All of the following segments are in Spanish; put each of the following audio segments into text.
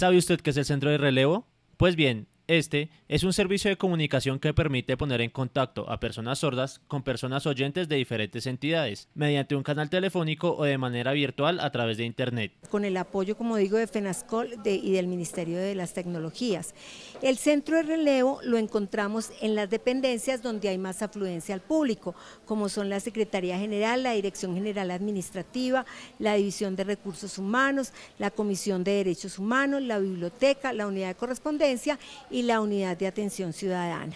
¿Sabe usted qué es el centro de relevo? Pues bien, este es un servicio de comunicación que permite poner en contacto a personas sordas con personas oyentes de diferentes entidades, mediante un canal telefónico o de manera virtual a través de Internet. Con el apoyo, como digo, de FENASCOL y del Ministerio de las Tecnologías. El centro de relevo lo encontramos en las dependencias donde hay más afluencia al público, como son la Secretaría General, la Dirección General Administrativa, la División de Recursos Humanos, la Comisión de Derechos Humanos, la Biblioteca, la Unidad de Correspondencia y la Unidad de Atención Ciudadana.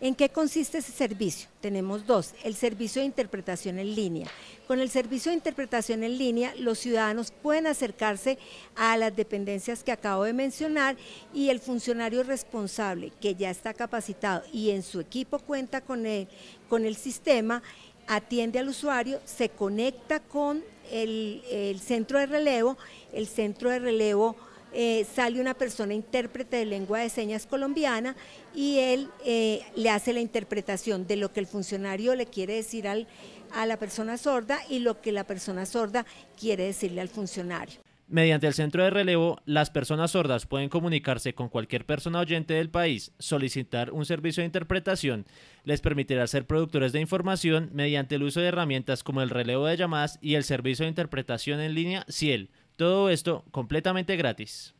¿En qué consiste ese servicio? Tenemos dos, el servicio de interpretación en línea. Con el servicio de interpretación en línea, los ciudadanos pueden acercarse a las dependencias que acabo de mencionar y el funcionario responsable, que ya está capacitado y en su equipo cuenta con el, con el sistema, atiende al usuario, se conecta con el, el centro de relevo, el centro de relevo eh, sale una persona intérprete de lengua de señas colombiana y él eh, le hace la interpretación de lo que el funcionario le quiere decir a la persona sorda y lo que la persona sorda quiere decirle al funcionario. Mediante el centro de relevo, las personas sordas pueden comunicarse con cualquier persona oyente del país, solicitar un servicio de interpretación, les permitirá ser productores de información mediante el uso de herramientas como el relevo de llamadas y el servicio de interpretación en línea CIEL. Todo esto completamente gratis.